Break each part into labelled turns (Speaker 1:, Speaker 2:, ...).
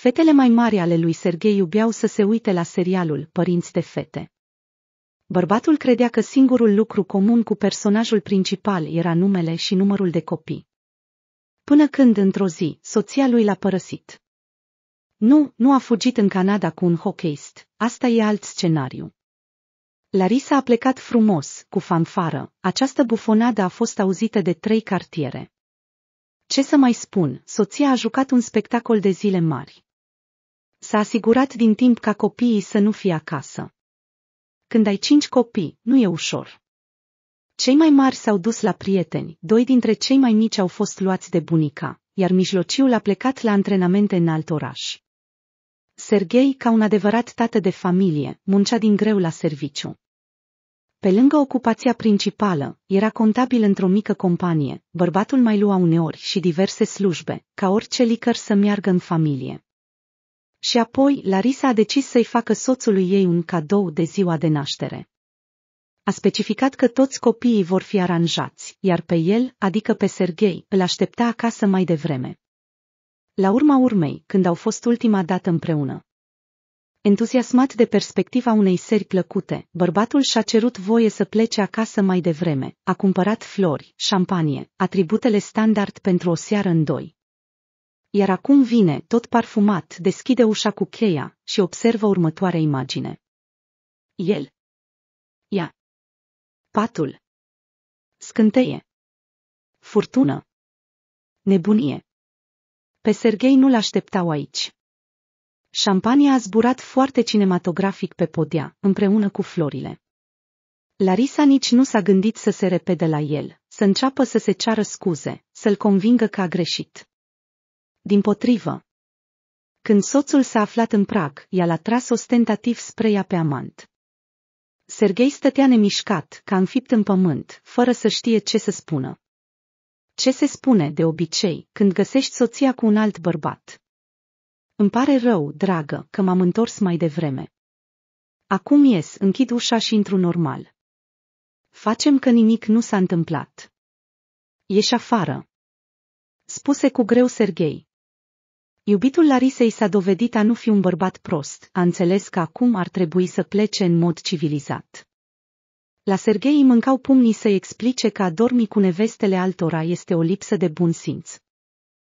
Speaker 1: Fetele mai mari ale lui Serghei iubeau să se uite la serialul Părinți de fete. Bărbatul credea că singurul lucru comun cu personajul principal era numele și numărul de copii. Până când, într-o zi, soția lui l-a părăsit. Nu, nu a fugit în Canada cu un hockeyist, asta e alt scenariu. Larisa a plecat frumos, cu fanfară, această bufonadă a fost auzită de trei cartiere. Ce să mai spun, soția a jucat un spectacol de zile mari. S-a asigurat din timp ca copiii să nu fie acasă. Când ai cinci copii, nu e ușor. Cei mai mari s-au dus la prieteni, doi dintre cei mai mici au fost luați de bunica, iar mijlociul a plecat la antrenamente în alt oraș. Serghei, ca un adevărat tată de familie, muncea din greu la serviciu. Pe lângă ocupația principală, era contabil într-o mică companie, bărbatul mai lua uneori și diverse slujbe, ca orice licăr să meargă în familie. Și apoi Larisa a decis să-i facă soțului ei un cadou de ziua de naștere. A specificat că toți copiii vor fi aranjați, iar pe el, adică pe Serghei, îl aștepta acasă mai devreme. La urma urmei, când au fost ultima dată împreună, Entuziasmat de perspectiva unei seri plăcute, bărbatul și-a cerut voie să plece acasă mai devreme, a cumpărat flori, șampanie, atributele standard pentru o seară în doi. Iar acum vine, tot parfumat, deschide ușa cu cheia și observă următoarea imagine. El. Ea. Patul. Scânteie. Furtună. Nebunie. Pe Serghei nu-l așteptau aici. Șampania a zburat foarte cinematografic pe podea, împreună cu florile. Larisa nici nu s-a gândit să se repede la el, să înceapă să se ceară scuze, să-l convingă că a greșit. Din potrivă. Când soțul s-a aflat în prag, l a tras ostentativ spre ea pe amant. Sergei stătea nemișcat, ca înfipt în pământ, fără să știe ce să spună. Ce se spune, de obicei, când găsești soția cu un alt bărbat? Îmi pare rău, dragă, că m-am întors mai devreme. Acum ies, închid ușa și intru normal. Facem că nimic nu s-a întâmplat. Ieși afară. Spuse cu greu Sergei, Iubitul Larisei s-a dovedit a nu fi un bărbat prost, a înțeles că acum ar trebui să plece în mod civilizat. La Sergei îi mâncau pumnii să-i explice că a dormi cu nevestele altora este o lipsă de bun simț.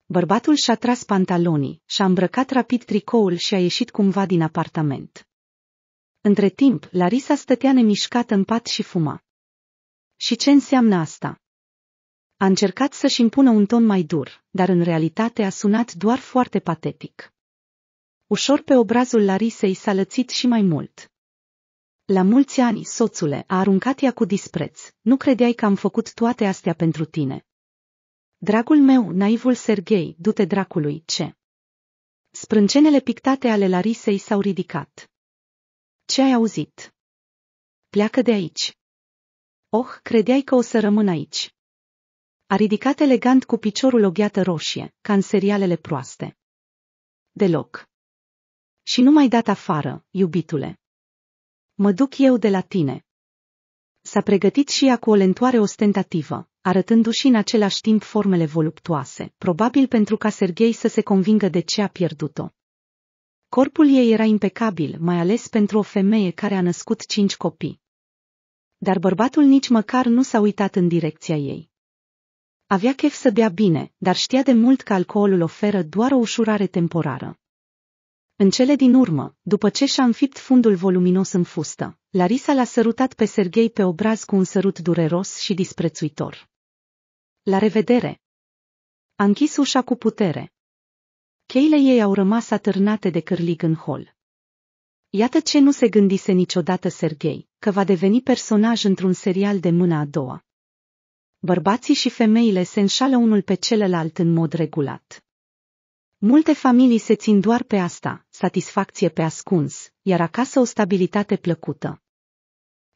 Speaker 1: Bărbatul și-a tras pantalonii, și-a îmbrăcat rapid tricoul și a ieșit cumva din apartament. Între timp, Larisa stătea nemișcată în pat și fuma. Și ce înseamnă asta? A încercat să-și impună un ton mai dur, dar în realitate a sunat doar foarte patetic. Ușor pe obrazul Larisei s-a lățit și mai mult. La mulți ani, soțule, a aruncat ea cu dispreț. Nu credeai că am făcut toate astea pentru tine. Dragul meu, naivul Serghei, du-te dracului, ce? Sprâncenele pictate ale Larisei s-au ridicat. Ce ai auzit? Pleacă de aici. Oh, credeai că o să rămân aici. A ridicat elegant cu piciorul o gheată roșie, ca în serialele proaste. Deloc. Și nu mai dat afară, iubitule. Mă duc eu de la tine. S-a pregătit și ea cu o lentoare ostentativă, arătându-și în același timp formele voluptoase, probabil pentru ca Serghei să se convingă de ce a pierdut-o. Corpul ei era impecabil, mai ales pentru o femeie care a născut cinci copii. Dar bărbatul nici măcar nu s-a uitat în direcția ei. Avea chef să bea bine, dar știa de mult că alcoolul oferă doar o ușurare temporară. În cele din urmă, după ce și-a înfipt fundul voluminos în fustă, Larisa l-a sărutat pe Serghei pe obraz cu un sărut dureros și disprețuitor. La revedere! A închis ușa cu putere. Cheile ei au rămas atârnate de cârlig în hol. Iată ce nu se gândise niciodată Serghei, că va deveni personaj într-un serial de mâna a doua bărbații și femeile se înșală unul pe celălalt în mod regulat. Multe familii se țin doar pe asta, satisfacție pe ascuns, iar acasă o stabilitate plăcută.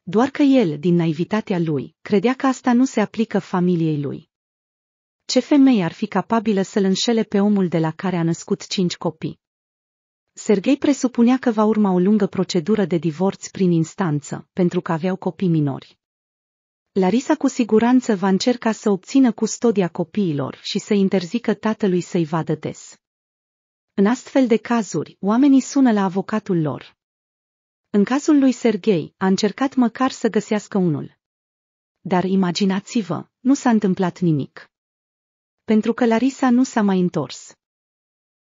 Speaker 1: Doar că el, din naivitatea lui, credea că asta nu se aplică familiei lui. Ce femeie ar fi capabilă să-l înșele pe omul de la care a născut cinci copii? Sergei presupunea că va urma o lungă procedură de divorț prin instanță, pentru că aveau copii minori. Larisa cu siguranță va încerca să obțină custodia copiilor și să interzică tatălui să-i vadă des. În astfel de cazuri, oamenii sună la avocatul lor. În cazul lui Serghei, a încercat măcar să găsească unul. Dar imaginați-vă, nu s-a întâmplat nimic. Pentru că Larisa nu s-a mai întors.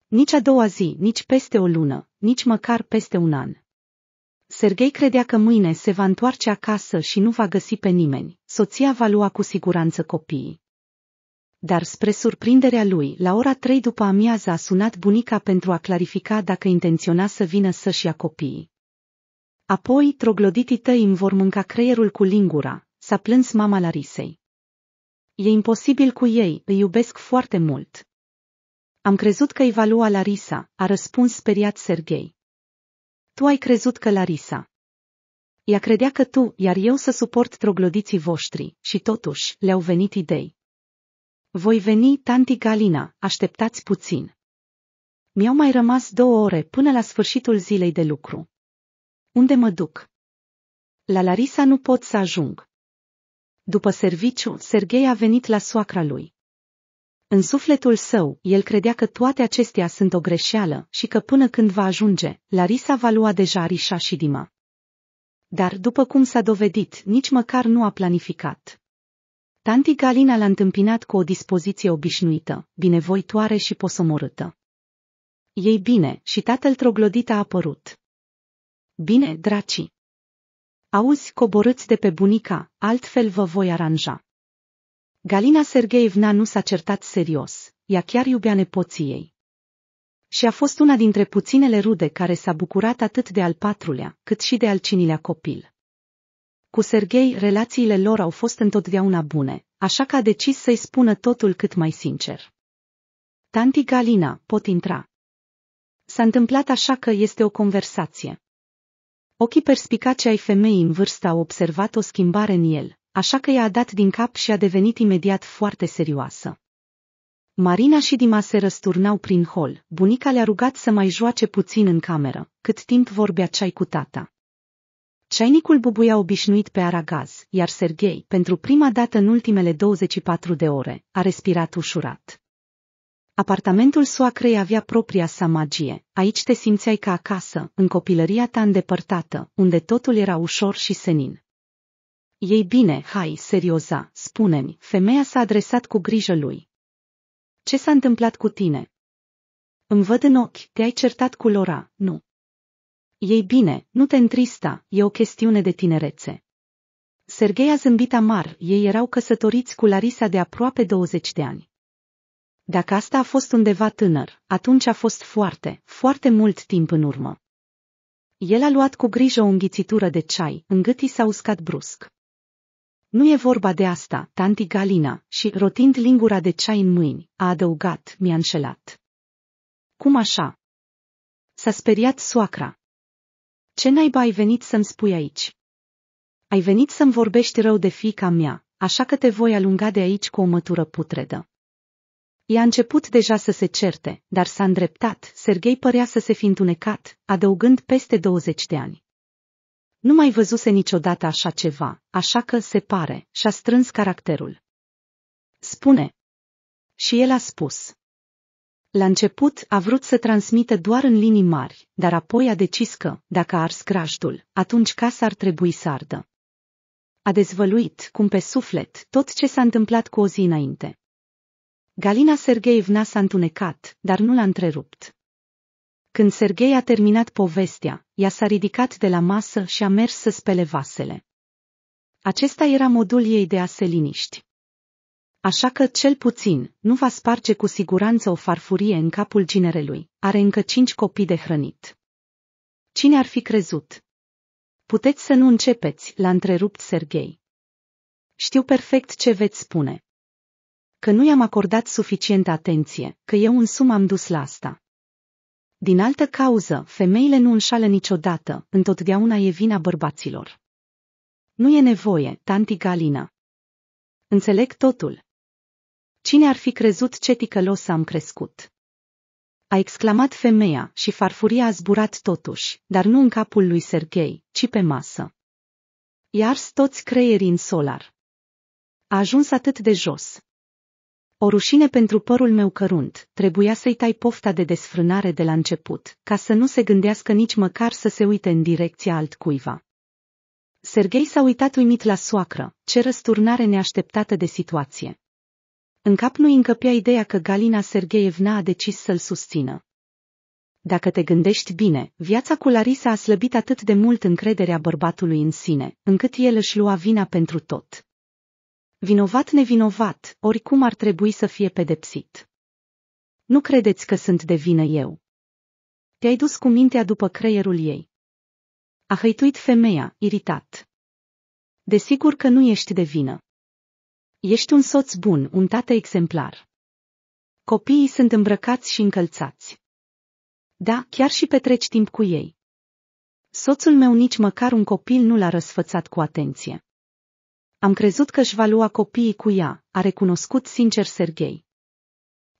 Speaker 1: Nici a doua zi, nici peste o lună, nici măcar peste un an. Sergei credea că mâine se va întoarce acasă și nu va găsi pe nimeni, soția va lua cu siguranță copiii. Dar spre surprinderea lui, la ora trei după amiază a sunat bunica pentru a clarifica dacă intenționa să vină să-și ia copiii. Apoi, trogloditii tăi îmi vor mânca creierul cu lingura, s-a plâns mama Larisei. E imposibil cu ei, îi iubesc foarte mult. Am crezut că i va lua Larisa, a răspuns speriat Sergei. Tu ai crezut că Larisa. Ea credea că tu, iar eu să suport troglodiții voștri, și totuși le-au venit idei. Voi veni, tanti Galina, așteptați puțin. Mi-au mai rămas două ore până la sfârșitul zilei de lucru. Unde mă duc? La Larisa nu pot să ajung. După serviciu, Serghei a venit la soacra lui. În sufletul său, el credea că toate acestea sunt o greșeală și că până când va ajunge, Larisa va lua deja Arișa și Dima. Dar, după cum s-a dovedit, nici măcar nu a planificat. Tanti Galina l-a întâmpinat cu o dispoziție obișnuită, binevoitoare și posomorâtă. Ei bine, și tatăl troglodit a apărut. Bine, draci. Auzi, coborâți de pe bunica, altfel vă voi aranja. Galina Sergeevna nu s-a certat serios, ea chiar iubea nepoții ei. Și a fost una dintre puținele rude care s-a bucurat atât de al patrulea, cât și de al cinilea copil. Cu Sergei, relațiile lor au fost întotdeauna bune, așa că a decis să-i spună totul cât mai sincer. Tanti Galina, pot intra. S-a întâmplat așa că este o conversație. Ochii perspicace ai femeii în vârstă au observat o schimbare în el, așa că i-a dat din cap și a devenit imediat foarte serioasă. Marina și Dima se răsturnau prin hol, bunica le-a rugat să mai joace puțin în cameră, cât timp vorbea ceai cu tata. Ceainicul bubuia obișnuit pe aragaz, iar Serghei, pentru prima dată în ultimele 24 de ore, a respirat ușurat. Apartamentul soacrei avea propria sa magie, aici te simțeai ca acasă, în copilăria ta îndepărtată, unde totul era ușor și senin. Ei bine, hai, serioza, spune-mi, femeia s-a adresat cu grijă lui. Ce s-a întâmplat cu tine? Îmi văd în ochi, te-ai certat cu Lora, nu. Ei bine, nu te întrista, e o chestiune de tinerețe. Sergei a zâmbit amar, ei erau căsătoriți cu Larisa de aproape 20 de ani. Dacă asta a fost undeva tânăr, atunci a fost foarte, foarte mult timp în urmă. El a luat cu grijă o înghițitură de ceai, în gât i s-a uscat brusc. Nu e vorba de asta, tanti Galina, și, rotind lingura de ceai în mâini, a adăugat, mi-a înșelat. Cum așa? S-a speriat soacra. Ce naiba ai venit să-mi spui aici? Ai venit să-mi vorbești rău de fica mea, așa că te voi alunga de aici cu o mătură putredă. I-a început deja să se certe, dar s-a îndreptat, Sergei părea să se fi întunecat, adăugând peste 20 de ani. Nu mai văzuse niciodată așa ceva, așa că se pare și-a strâns caracterul. Spune. Și el a spus. La început a vrut să transmită doar în linii mari, dar apoi a decis că, dacă ars grajdul, atunci casa ar trebui să ardă. A dezvăluit, cum pe suflet, tot ce s-a întâmplat cu o zi înainte. Galina Sergeevna s-a întunecat, dar nu l-a întrerupt. Când Serghei a terminat povestea, ea s-a ridicat de la masă și a mers să spele vasele. Acesta era modul ei de a se liniști. Așa că, cel puțin, nu va sparge cu siguranță o farfurie în capul ginerelui. Are încă cinci copii de hrănit. Cine ar fi crezut? Puteți să nu începeți, l-a întrerupt Serghei. Știu perfect ce veți spune. Că nu i-am acordat suficientă atenție, că eu însum am dus la asta. Din altă cauză, femeile nu înșală niciodată, întotdeauna e vina bărbaților. Nu e nevoie, tanti Galina. Înțeleg totul. Cine ar fi crezut ce ticălos am crescut? A exclamat femeia și farfuria a zburat totuși, dar nu în capul lui Serghei, ci pe masă. Iar toți creierii în solar. A ajuns atât de jos. O rușine pentru părul meu cărunt, trebuia să-i tai pofta de desfrânare de la început, ca să nu se gândească nici măcar să se uite în direcția altcuiva. Sergei s-a uitat uimit la soacră, ce răsturnare neașteptată de situație. În cap nu încăpea ideea că Galina Sergeievna a decis să-l susțină. Dacă te gândești bine, viața cu Larisa a slăbit atât de mult încrederea bărbatului în sine, încât el își lua vina pentru tot. Vinovat-nevinovat, oricum ar trebui să fie pedepsit. Nu credeți că sunt de vină eu. Te-ai dus cu mintea după creierul ei. A hăituit femeia, iritat. Desigur că nu ești de vină. Ești un soț bun, un tată exemplar. Copiii sunt îmbrăcați și încălțați. Da, chiar și petreci timp cu ei. Soțul meu nici măcar un copil nu l-a răsfățat cu atenție. Am crezut că își va lua copiii cu ea, a recunoscut sincer Serghei.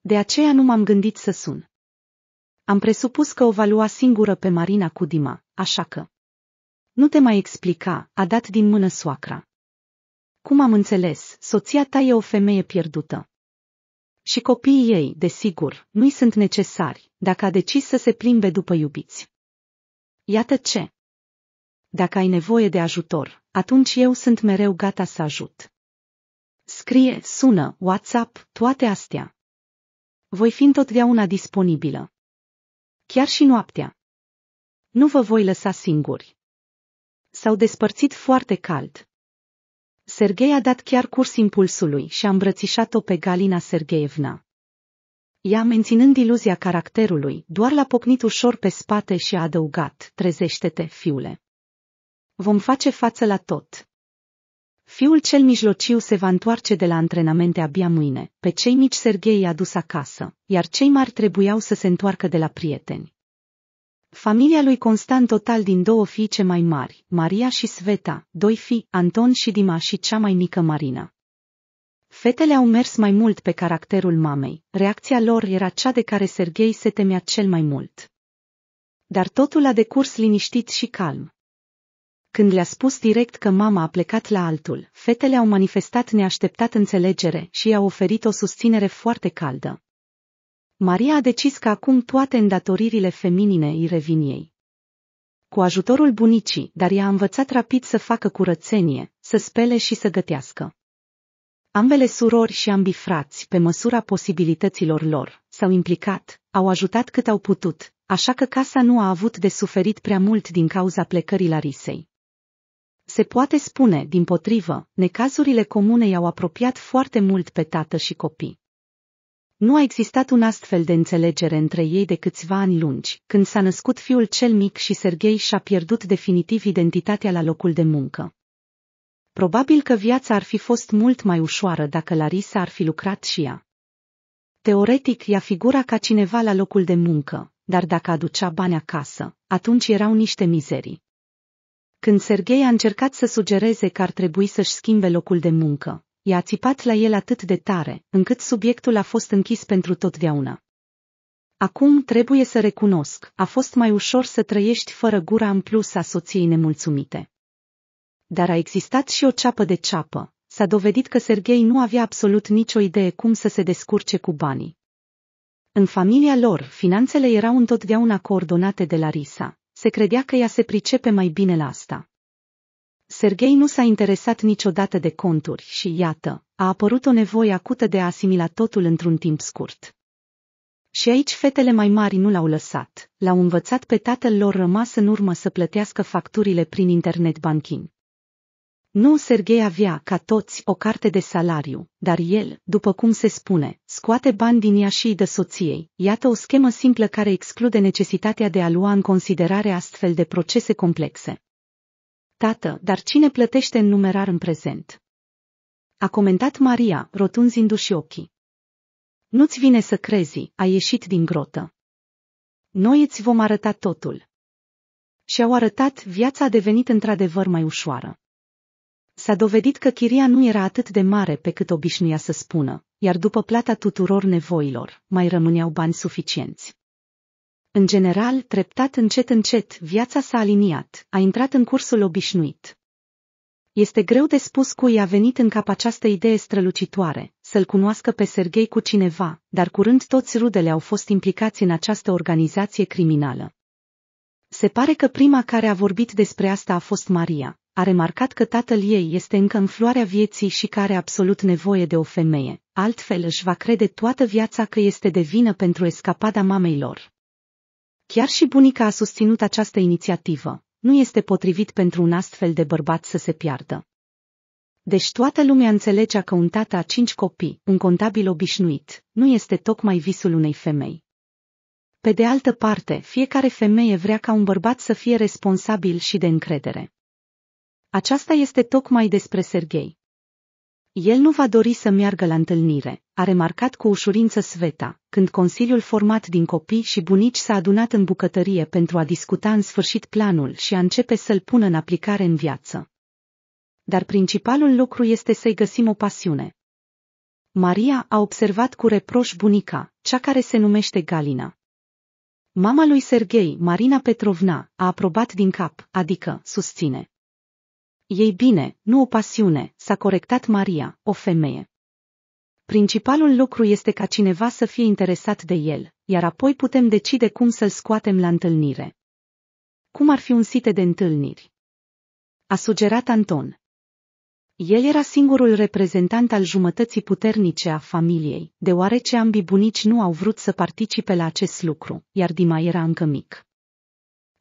Speaker 1: De aceea nu m-am gândit să sun. Am presupus că o va lua singură pe Marina Cudima, așa că... Nu te mai explica, a dat din mână soacra. Cum am înțeles, soția ta e o femeie pierdută. Și copiii ei, desigur, nu-i sunt necesari, dacă a decis să se plimbe după iubiți. Iată ce. Dacă ai nevoie de ajutor, atunci eu sunt mereu gata să ajut. Scrie, sună, WhatsApp, toate astea. Voi fi întotdeauna disponibilă. Chiar și noaptea. Nu vă voi lăsa singuri. S-au despărțit foarte cald. Sergei a dat chiar curs impulsului și a îmbrățișat-o pe Galina Sergeevna. Ea, menținând iluzia caracterului, doar l-a pocnit ușor pe spate și a adăugat, trezește-te, fiule. Vom face față la tot. Fiul cel mijlociu se va întoarce de la antrenamente abia mâine, pe cei mici Serghei i-a dus acasă, iar cei mari trebuiau să se întoarcă de la prieteni. Familia lui Constant total din două fiice mai mari, Maria și Sveta, doi fii, Anton și Dima și cea mai mică Marina. Fetele au mers mai mult pe caracterul mamei, reacția lor era cea de care Serghei se temea cel mai mult. Dar totul a decurs liniștit și calm. Când le-a spus direct că mama a plecat la altul, fetele au manifestat neașteptat înțelegere și i-au oferit o susținere foarte caldă. Maria a decis că acum toate îndatoririle feminine îi revin ei. Cu ajutorul bunicii, dar i-a învățat rapid să facă curățenie, să spele și să gătească. Ambele surori și ambii frați, pe măsura posibilităților lor, s-au implicat, au ajutat cât au putut, așa că casa nu a avut de suferit prea mult din cauza plecării Larisei. Se poate spune, din potrivă, necazurile comune i-au apropiat foarte mult pe tată și copii. Nu a existat un astfel de înțelegere între ei de câțiva ani lungi, când s-a născut fiul cel mic și Serghei și-a pierdut definitiv identitatea la locul de muncă. Probabil că viața ar fi fost mult mai ușoară dacă Larisa ar fi lucrat și ea. Teoretic ea figura ca cineva la locul de muncă, dar dacă aducea bani acasă, atunci erau niște mizerii. Când Serghei a încercat să sugereze că ar trebui să-și schimbe locul de muncă, i-a țipat la el atât de tare, încât subiectul a fost închis pentru totdeauna. Acum trebuie să recunosc, a fost mai ușor să trăiești fără gura în plus a soției nemulțumite. Dar a existat și o ceapă de ceapă. S-a dovedit că Serghei nu avea absolut nicio idee cum să se descurce cu banii. În familia lor, finanțele erau întotdeauna coordonate de Larisa, se credea că ea se pricepe mai bine la asta. Sergei nu s-a interesat niciodată de conturi și, iată, a apărut o nevoie acută de a asimila totul într-un timp scurt. Și aici fetele mai mari nu l-au lăsat, l-au învățat pe tatăl lor rămas în urmă să plătească facturile prin internet banking. Nu Serghei avea, ca toți, o carte de salariu, dar el, după cum se spune, scoate bani din ea și îi dă soției. Iată o schemă simplă care exclude necesitatea de a lua în considerare astfel de procese complexe. Tată, dar cine plătește în numerar în prezent? A comentat Maria, rotunzindu-și ochii. Nu-ți vine să crezi, a ieșit din grotă. Noi îți vom arăta totul. Și-au arătat, viața a devenit într-adevăr mai ușoară. S-a dovedit că chiria nu era atât de mare pe cât obișnuia să spună, iar după plata tuturor nevoilor, mai rămâneau bani suficienți. În general, treptat încet încet, viața s-a aliniat, a intrat în cursul obișnuit. Este greu de spus cui a venit în cap această idee strălucitoare, să-l cunoască pe Serghei cu cineva, dar curând toți rudele au fost implicați în această organizație criminală. Se pare că prima care a vorbit despre asta a fost Maria, a remarcat că tatăl ei este încă în floarea vieții și că are absolut nevoie de o femeie, altfel își va crede toată viața că este de vină pentru escapada mamei lor. Chiar și bunica a susținut această inițiativă. Nu este potrivit pentru un astfel de bărbat să se piardă. Deci toată lumea înțelegea că un tată a cinci copii, un contabil obișnuit, nu este tocmai visul unei femei. Pe de altă parte, fiecare femeie vrea ca un bărbat să fie responsabil și de încredere. Aceasta este tocmai despre Serghei. El nu va dori să meargă la întâlnire, a remarcat cu ușurință Sveta, când consiliul format din copii și bunici s-a adunat în bucătărie pentru a discuta în sfârșit planul și a începe să-l pună în aplicare în viață. Dar principalul lucru este să-i găsim o pasiune. Maria a observat cu reproș bunica, cea care se numește Galina. Mama lui Serghei, Marina Petrovna, a aprobat din cap, adică susține. Ei bine, nu o pasiune, s-a corectat Maria, o femeie. Principalul lucru este ca cineva să fie interesat de el, iar apoi putem decide cum să-l scoatem la întâlnire. Cum ar fi un site de întâlniri? A sugerat Anton. El era singurul reprezentant al jumătății puternice a familiei, deoarece ambii bunici nu au vrut să participe la acest lucru, iar Dima era încă mic.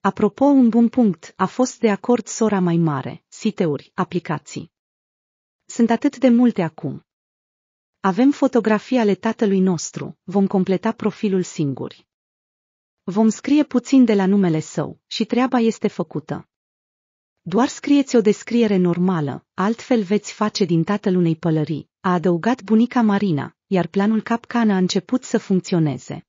Speaker 1: Apropo, un bun punct, a fost de acord sora mai mare, siteuri, aplicații. Sunt atât de multe acum. Avem fotografii ale tatălui nostru, vom completa profilul singuri. Vom scrie puțin de la numele său și treaba este făcută. Doar scrieți o descriere normală, altfel veți face din tatăl unei pălării, a adăugat bunica Marina, iar planul capcana a început să funcționeze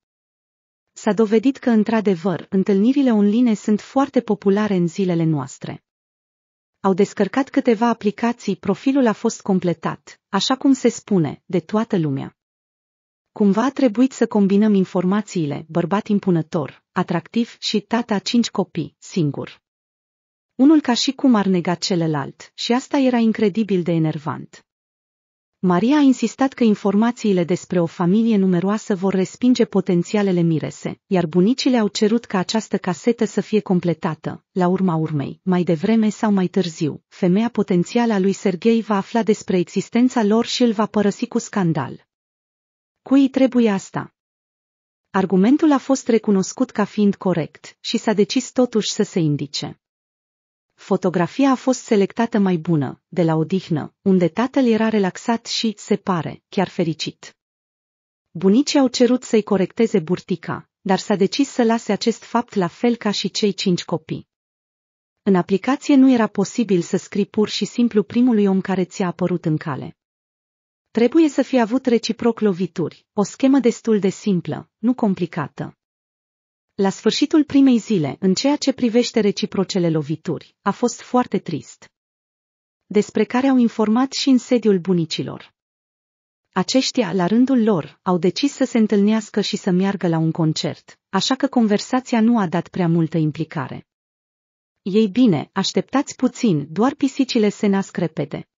Speaker 1: s-a dovedit că, într-adevăr, întâlnirile online sunt foarte populare în zilele noastre. Au descărcat câteva aplicații, profilul a fost completat, așa cum se spune, de toată lumea. Cumva a trebuit să combinăm informațiile, bărbat impunător, atractiv și tata cinci copii, singur. Unul ca și cum ar nega celălalt, și asta era incredibil de enervant. Maria a insistat că informațiile despre o familie numeroasă vor respinge potențialele mirese, iar bunicile au cerut ca această casetă să fie completată. La urma urmei, mai devreme sau mai târziu, femeia potențială a lui Sergei va afla despre existența lor și îl va părăsi cu scandal. Cui trebuie asta? Argumentul a fost recunoscut ca fiind corect și s-a decis totuși să se indice. Fotografia a fost selectată mai bună, de la odihnă, unde tatăl era relaxat și, se pare, chiar fericit. Bunicii au cerut să-i corecteze burtica, dar s-a decis să lase acest fapt la fel ca și cei cinci copii. În aplicație nu era posibil să scrii pur și simplu primului om care ți-a apărut în cale. Trebuie să fie avut reciproc lovituri, o schemă destul de simplă, nu complicată. La sfârșitul primei zile, în ceea ce privește reciprocele lovituri, a fost foarte trist. Despre care au informat și în sediul bunicilor. Aceștia, la rândul lor, au decis să se întâlnească și să meargă la un concert, așa că conversația nu a dat prea multă implicare. Ei bine, așteptați puțin, doar pisicile se nasc repede.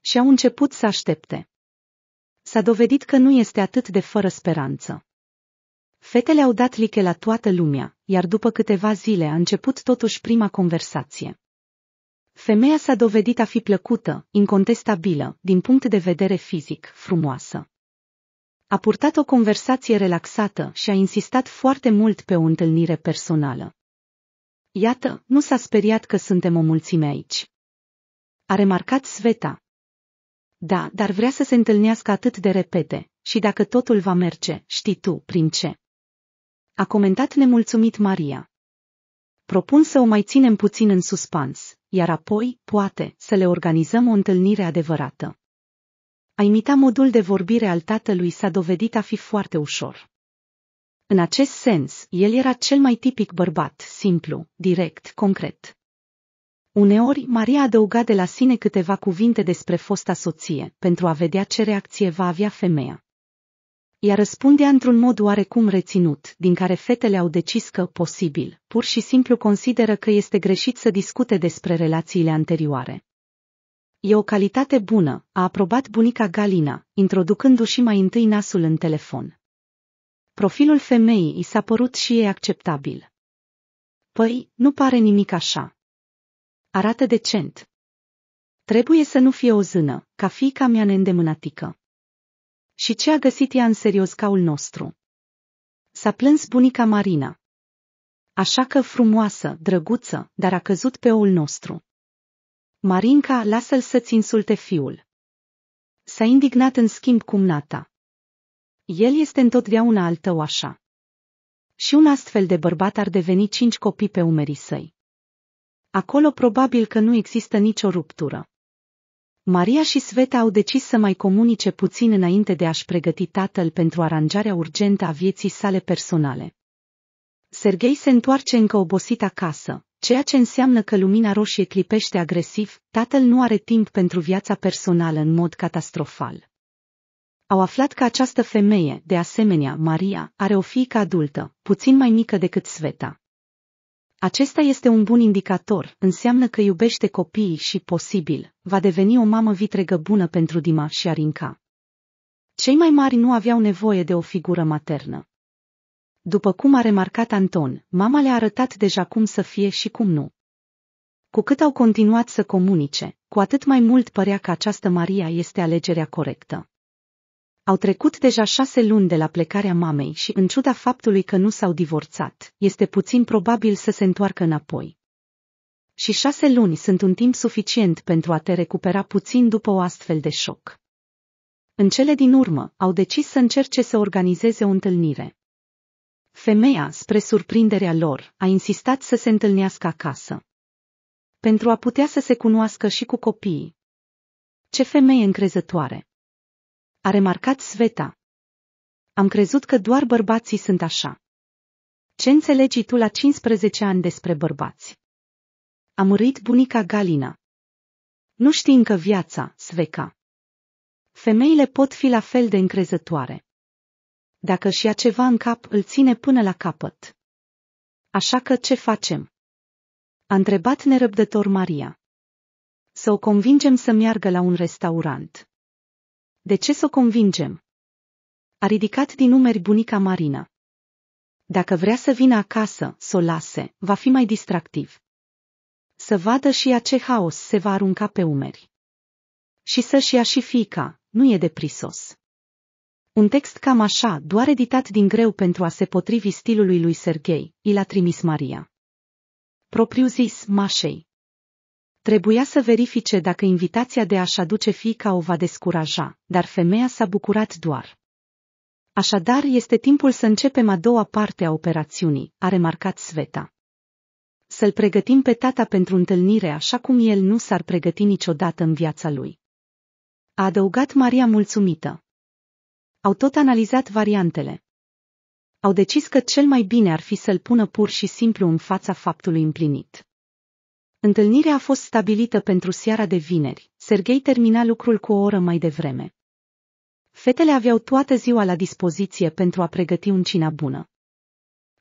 Speaker 1: Și au început să aștepte. S-a dovedit că nu este atât de fără speranță. Fetele au dat liche la toată lumea, iar după câteva zile a început totuși prima conversație. Femeia s-a dovedit a fi plăcută, incontestabilă, din punct de vedere fizic, frumoasă. A purtat o conversație relaxată și a insistat foarte mult pe o întâlnire personală. Iată, nu s-a speriat că suntem o mulțime aici. A remarcat Sveta. Da, dar vrea să se întâlnească atât de repede, și dacă totul va merge, știi tu, prin ce a comentat nemulțumit Maria. Propun să o mai ținem puțin în suspans, iar apoi, poate, să le organizăm o întâlnire adevărată. A imita modul de vorbire al tatălui s-a dovedit a fi foarte ușor. În acest sens, el era cel mai tipic bărbat, simplu, direct, concret. Uneori, Maria adăuga de la sine câteva cuvinte despre fosta soție, pentru a vedea ce reacție va avea femeia. Ea răspundea într-un mod oarecum reținut, din care fetele au decis că, posibil, pur și simplu consideră că este greșit să discute despre relațiile anterioare. E o calitate bună, a aprobat bunica Galina, introducându-și mai întâi nasul în telefon. Profilul femeii i s-a părut și e acceptabil. Păi, nu pare nimic așa. Arată decent. Trebuie să nu fie o zână, ca fiica mea neîndemânatică. Și ce a găsit ea în serios caul nostru? S-a plâns bunica Marina. Așa că frumoasă, drăguță, dar a căzut pe oul nostru. Marinca, lasă-l să-ți insulte fiul. S-a indignat în schimb cumnata. El este întotdeauna al tău așa. Și un astfel de bărbat ar deveni cinci copii pe umerii săi. Acolo probabil că nu există nicio ruptură. Maria și Sveta au decis să mai comunice puțin înainte de a-și pregăti tatăl pentru aranjarea urgentă a vieții sale personale. Sergei se întoarce încă obosit acasă, ceea ce înseamnă că lumina roșie clipește agresiv, tatăl nu are timp pentru viața personală în mod catastrofal. Au aflat că această femeie, de asemenea, Maria, are o fiică adultă, puțin mai mică decât Sveta. Acesta este un bun indicator, înseamnă că iubește copiii și, posibil, va deveni o mamă vitregă bună pentru Dima și Arinca. Cei mai mari nu aveau nevoie de o figură maternă. După cum a remarcat Anton, mama le-a arătat deja cum să fie și cum nu. Cu cât au continuat să comunice, cu atât mai mult părea că această Maria este alegerea corectă. Au trecut deja șase luni de la plecarea mamei și, în ciuda faptului că nu s-au divorțat, este puțin probabil să se întoarcă înapoi. Și șase luni sunt un timp suficient pentru a te recupera puțin după o astfel de șoc. În cele din urmă, au decis să încerce să organizeze o întâlnire. Femeia, spre surprinderea lor, a insistat să se întâlnească acasă. Pentru a putea să se cunoască și cu copiii. Ce femeie încrezătoare! a remarcat Sveta. Am crezut că doar bărbații sunt așa. Ce înțelegi tu la 15 ani despre bărbați? Am murit bunica Galina. Nu știi încă viața, Sveca. Femeile pot fi la fel de încrezătoare. Dacă și ia ceva în cap, îl ține până la capăt. Așa că ce facem? A întrebat nerăbdător Maria. Să o convingem să meargă la un restaurant. De ce să o convingem? A ridicat din numeri bunica Marina. Dacă vrea să vină acasă, să o lase, va fi mai distractiv. Să vadă și ea ce haos se va arunca pe umeri. Și să-și ia și fica, nu e de prisos. Un text cam așa, doar editat din greu pentru a se potrivi stilului lui Serghei, i l-a trimis Maria. Propriu zis, Mașei. Trebuia să verifice dacă invitația de a-și aduce fiica o va descuraja, dar femeia s-a bucurat doar. Așadar, este timpul să începem a doua parte a operațiunii, a remarcat Sveta. Să-l pregătim pe tata pentru întâlnire așa cum el nu s-ar pregăti niciodată în viața lui. A adăugat Maria mulțumită. Au tot analizat variantele. Au decis că cel mai bine ar fi să-l pună pur și simplu în fața faptului împlinit. Întâlnirea a fost stabilită pentru seara de vineri. Sergei termina lucrul cu o oră mai devreme. Fetele aveau toată ziua la dispoziție pentru a pregăti un cina bună.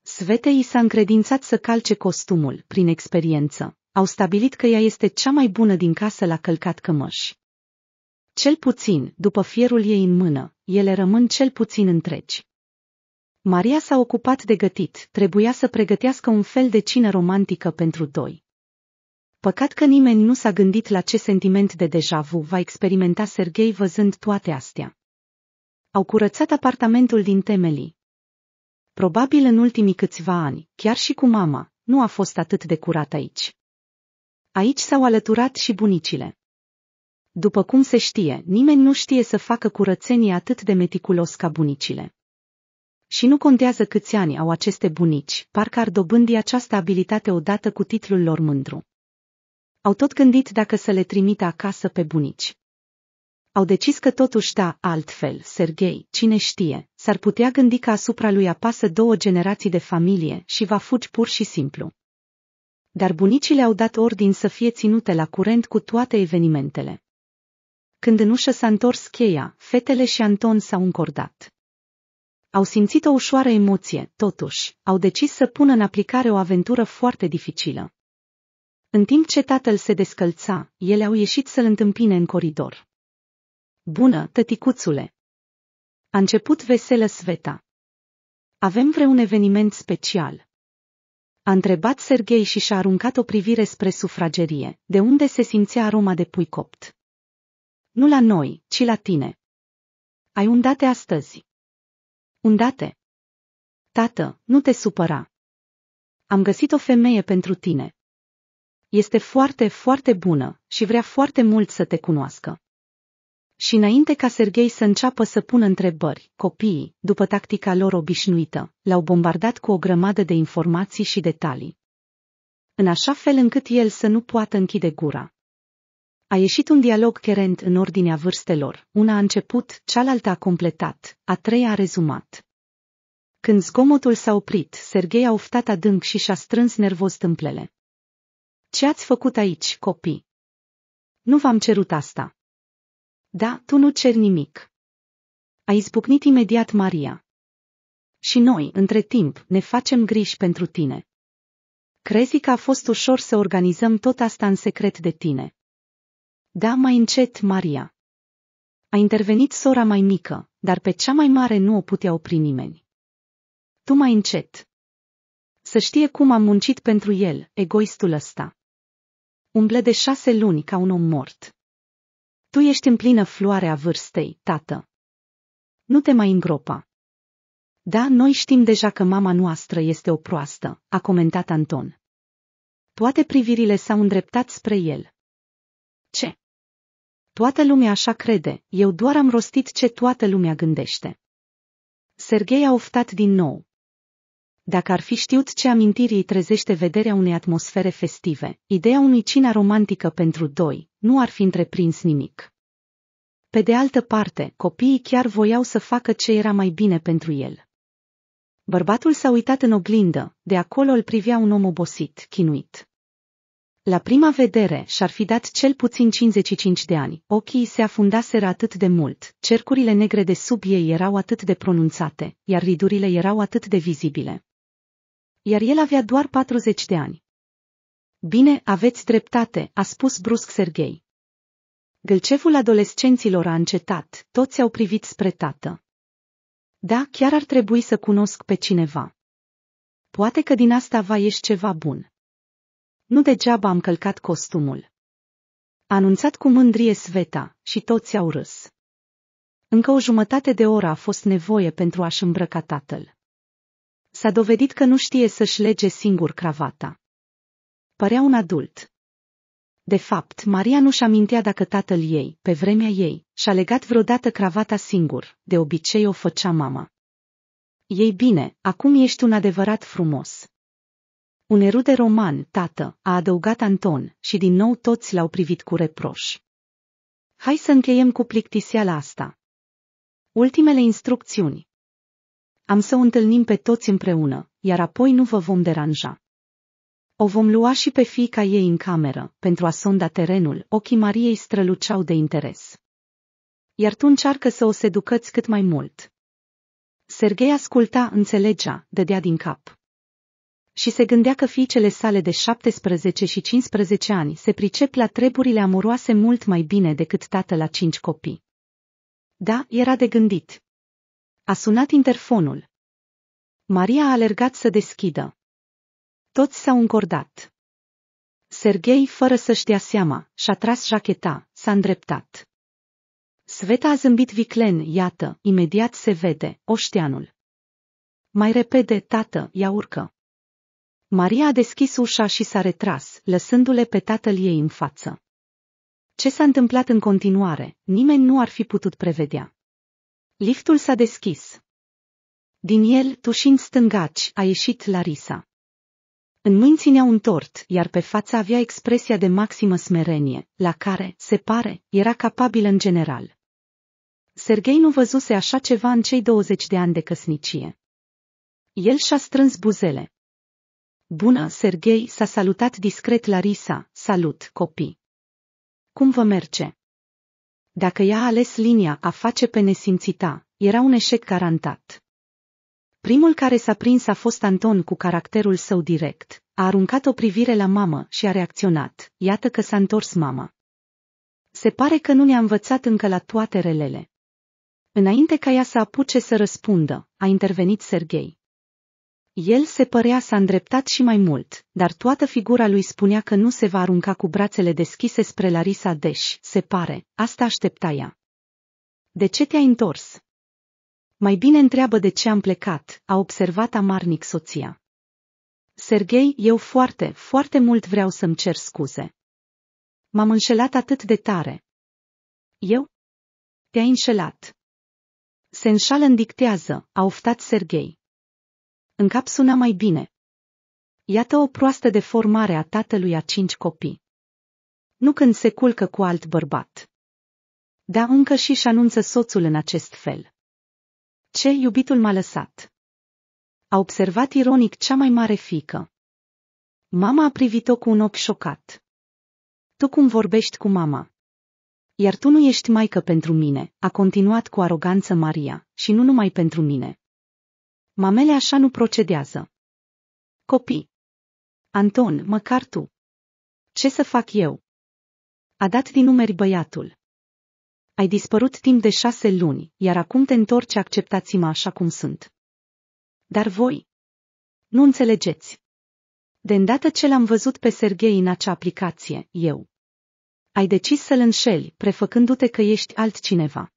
Speaker 1: Svete i s-a încredințat să calce costumul, prin experiență. Au stabilit că ea este cea mai bună din casă la călcat cămăși. Cel puțin, după fierul ei în mână, ele rămân cel puțin întregi. Maria s-a ocupat de gătit, trebuia să pregătească un fel de cină romantică pentru doi. Păcat că nimeni nu s-a gândit la ce sentiment de deja vu va experimenta Sergei văzând toate astea. Au curățat apartamentul din temelii. Probabil în ultimii câțiva ani, chiar și cu mama, nu a fost atât de curat aici. Aici s-au alăturat și bunicile. După cum se știe, nimeni nu știe să facă curățenie atât de meticulos ca bunicile. Și nu contează câți ani au aceste bunici, parcă ar dobândi această abilitate odată cu titlul lor mândru. Au tot gândit dacă să le trimită acasă pe bunici. Au decis că totuși da, altfel, Serghei, cine știe, s-ar putea gândi că asupra lui apasă două generații de familie și va fugi pur și simplu. Dar bunicii le au dat ordin să fie ținute la curent cu toate evenimentele. Când în ușă s-a întors cheia, fetele și Anton s-au încordat au simțit o ușoară emoție, totuși, au decis să pună în aplicare o aventură foarte dificilă. În timp ce tatăl se descălța, ele au ieșit să-l întâmpine în coridor. Bună, tăticuțule! A început veselă Sveta. Avem vreun eveniment special. A întrebat Serghei și și-a aruncat o privire spre sufragerie, de unde se simțea aroma de pui copt. Nu la noi, ci la tine. Ai undate astăzi. Undate? Tată, nu te supăra. Am găsit o femeie pentru tine este foarte, foarte bună și vrea foarte mult să te cunoască. Și înainte ca Sergei să înceapă să pună întrebări, copiii, după tactica lor obișnuită, l-au bombardat cu o grămadă de informații și detalii. În așa fel încât el să nu poată închide gura. A ieșit un dialog cherent în ordinea vârstelor, una a început, cealaltă a completat, a treia a rezumat. Când zgomotul s-a oprit, Sergei a oftat adânc și și-a strâns nervos tâmplele. Ce ați făcut aici, copii? Nu v-am cerut asta. Da, tu nu ceri nimic. A izbucnit imediat Maria. Și noi, între timp, ne facem griji pentru tine. Crezi că a fost ușor să organizăm tot asta în secret de tine? Da, mai încet, Maria. A intervenit sora mai mică, dar pe cea mai mare nu o putea opri nimeni. Tu mai încet. Să știe cum am muncit pentru el, egoistul ăsta. Umblă de șase luni ca un om mort. Tu ești în plină floare a vârstei, tată. Nu te mai îngropa. Da, noi știm deja că mama noastră este o proastă, a comentat Anton. Toate privirile s-au îndreptat spre el. Ce? Toată lumea așa crede, eu doar am rostit ce toată lumea gândește. Serghei a oftat din nou, dacă ar fi știut ce amintiri îi trezește vederea unei atmosfere festive, ideea unui cina romantică pentru doi, nu ar fi întreprins nimic. Pe de altă parte, copiii chiar voiau să facă ce era mai bine pentru el. Bărbatul s-a uitat în oglindă, de acolo îl privea un om obosit, chinuit. La prima vedere și-ar fi dat cel puțin 55 de ani, ochii se afundaseră atât de mult, cercurile negre de sub ei erau atât de pronunțate, iar ridurile erau atât de vizibile iar el avea doar 40 de ani. Bine, aveți dreptate, a spus brusc Serghei. Gâlceful adolescenților a încetat, toți au privit spre tată. Da, chiar ar trebui să cunosc pe cineva. Poate că din asta va ieși ceva bun. Nu degeaba am călcat costumul. A anunțat cu mândrie Sveta și toți au râs. Încă o jumătate de oră a fost nevoie pentru a-și îmbrăca tatăl. S-a dovedit că nu știe să-și lege singur cravata. Părea un adult. De fapt, Maria nu-și amintea dacă tatăl ei, pe vremea ei, și-a legat vreodată cravata singur, de obicei o făcea mama. Ei bine, acum ești un adevărat frumos. Un erude roman, tată, a adăugat Anton și din nou toți l-au privit cu reproș. Hai să încheiem cu plictiseala asta. Ultimele instrucțiuni, am să o întâlnim pe toți împreună, iar apoi nu vă vom deranja. O vom lua și pe fiica ei în cameră, pentru a sonda terenul, ochii Mariei străluceau de interes. Iar tu încearcă să o seducăți cât mai mult. Serghei asculta, înțelegea, dădea din cap. Și se gândea că fiicele sale de 17 și 15 ani se pricep la treburile amoroase mult mai bine decât tatăl la cinci copii. Da, era de gândit. A sunat interfonul. Maria a alergat să deschidă. Toți s-au încordat. Serghei, fără să-și dea seama, și-a tras jacheta, s-a îndreptat. Sveta a zâmbit viclen, iată, imediat se vede, oșteanul. Mai repede, tată, ia urcă. Maria a deschis ușa și s-a retras, lăsându-le pe tatăl ei în față. Ce s-a întâmplat în continuare, nimeni nu ar fi putut prevedea. Liftul s-a deschis. Din el, tușind stângaci, a ieșit Larisa. În mâini ținea un tort, iar pe fața avea expresia de maximă smerenie, la care, se pare, era capabilă în general. Sergei nu văzuse așa ceva în cei 20 de ani de căsnicie. El și-a strâns buzele. Bună, Sergei, s-a salutat discret Larisa, salut, copii. Cum vă merge? Dacă ea a ales linia a face pe nesimțita, era un eșec garantat. Primul care s-a prins a fost Anton cu caracterul său direct, a aruncat o privire la mamă și a reacționat, iată că s-a întors mama. Se pare că nu ne-a învățat încă la toate relele. Înainte ca ea să apuce să răspundă, a intervenit Serghei. El se părea s-a îndreptat și mai mult, dar toată figura lui spunea că nu se va arunca cu brațele deschise spre Larisa Deș, se pare, asta aștepta ea. De ce te-ai întors? Mai bine întreabă de ce am plecat, a observat amarnic soția. Serghei, eu foarte, foarte mult vreau să-mi cer scuze. M-am înșelat atât de tare. Eu? Te-ai înșelat. Se înșală în dictează, a oftat Serghei. În cap suna mai bine. Iată o proastă deformare a tatălui a cinci copii. Nu când se culcă cu alt bărbat. Da, încă și-și anunță soțul în acest fel. Ce iubitul m-a lăsat? A observat ironic cea mai mare fică. Mama a privit-o cu un ochi șocat. Tu cum vorbești cu mama? Iar tu nu ești maică pentru mine, a continuat cu aroganță Maria, și nu numai pentru mine. Mamele așa nu procedează. Copii! Anton, măcar tu! Ce să fac eu? A dat din numeri băiatul. Ai dispărut timp de șase luni, iar acum te întorci acceptați-mă așa cum sunt. Dar voi? Nu înțelegeți. De îndată ce l-am văzut pe Serghei în acea aplicație, eu. Ai decis să-l înșeli, prefăcându-te că ești altcineva.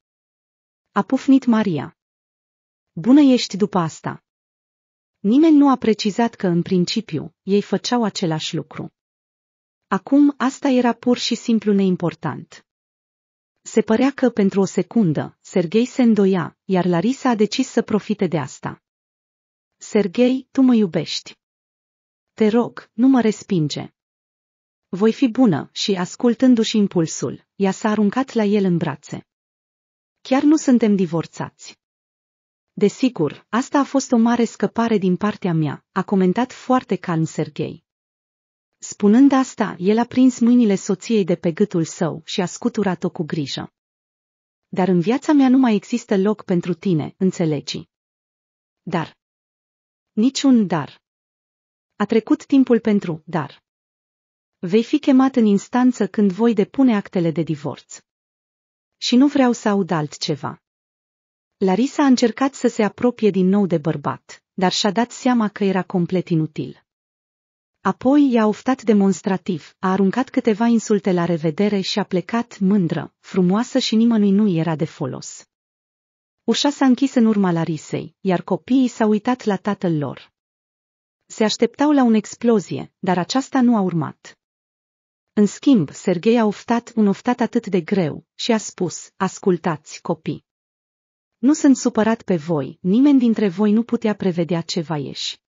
Speaker 1: A pufnit Maria bună ești după asta. Nimeni nu a precizat că, în principiu, ei făceau același lucru. Acum, asta era pur și simplu neimportant. Se părea că, pentru o secundă, Sergei se îndoia, iar Larisa a decis să profite de asta. Sergei, tu mă iubești. Te rog, nu mă respinge. Voi fi bună și, ascultându-și impulsul, ea s-a aruncat la el în brațe. Chiar nu suntem divorțați. Desigur, asta a fost o mare scăpare din partea mea, a comentat foarte calm Sergei. Spunând asta, el a prins mâinile soției de pe gâtul său și a scuturat-o cu grijă. Dar în viața mea nu mai există loc pentru tine, înțelegi? Dar. Niciun dar. A trecut timpul pentru dar. Vei fi chemat în instanță când voi depune actele de divorț. Și nu vreau să aud altceva. Larisa a încercat să se apropie din nou de bărbat, dar și-a dat seama că era complet inutil. Apoi i-a oftat demonstrativ, a aruncat câteva insulte la revedere și a plecat mândră, frumoasă și nimănui nu era de folos. Ușa s-a închis în urma Larisei, iar copiii s-au uitat la tatăl lor. Se așteptau la un explozie, dar aceasta nu a urmat. În schimb, Serghei a oftat un oftat atât de greu și a spus, ascultați, copii. Nu sunt supărat pe voi, nimeni dintre voi nu putea prevedea ce va ieși.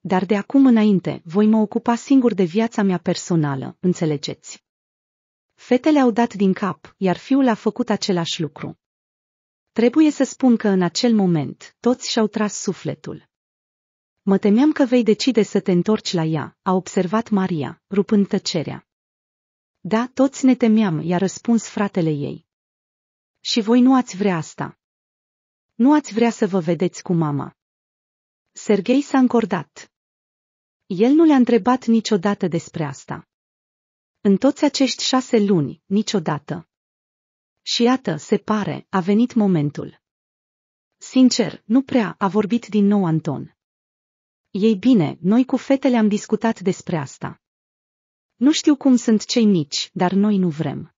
Speaker 1: Dar de acum înainte, voi mă ocupa singur de viața mea personală, înțelegeți? Fetele au dat din cap, iar fiul a făcut același lucru. Trebuie să spun că în acel moment, toți și-au tras sufletul. Mă temeam că vei decide să te întorci la ea, a observat Maria, rupând tăcerea. Da, toți ne temeam, i-a răspuns fratele ei. Și voi nu ați vrea asta, nu ați vrea să vă vedeți cu mama. Serghei s-a încordat. El nu le-a întrebat niciodată despre asta. În toți acești șase luni, niciodată. Și iată, se pare, a venit momentul. Sincer, nu prea a vorbit din nou Anton. Ei bine, noi cu fetele am discutat despre asta. Nu știu cum sunt cei mici, dar noi nu vrem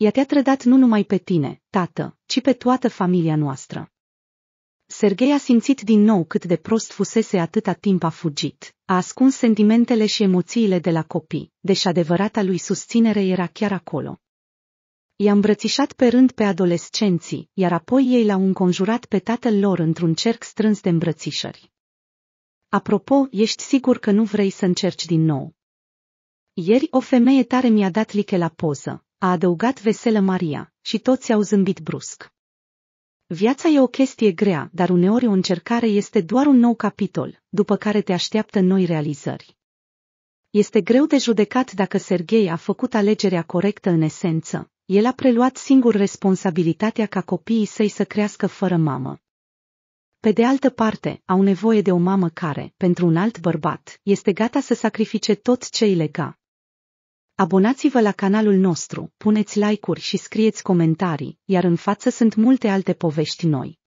Speaker 1: ea te-a trădat nu numai pe tine, tată, ci pe toată familia noastră. Sergei a simțit din nou cât de prost fusese atâta timp a fugit, a ascuns sentimentele și emoțiile de la copii, deși adevărata lui susținere era chiar acolo. I-a îmbrățișat pe rând pe adolescenții, iar apoi ei l-au înconjurat pe tatăl lor într-un cerc strâns de îmbrățișări. Apropo, ești sigur că nu vrei să încerci din nou? Ieri o femeie tare mi-a dat like la poză, a adăugat veselă Maria, și toți au zâmbit brusc. Viața e o chestie grea, dar uneori o încercare este doar un nou capitol, după care te așteaptă noi realizări. Este greu de judecat dacă Serghei a făcut alegerea corectă în esență, el a preluat singur responsabilitatea ca copiii săi să crească fără mamă. Pe de altă parte, au nevoie de o mamă care, pentru un alt bărbat, este gata să sacrifice tot ce îi lega, Abonați-vă la canalul nostru, puneți like-uri și scrieți comentarii, iar în față sunt multe alte povești noi.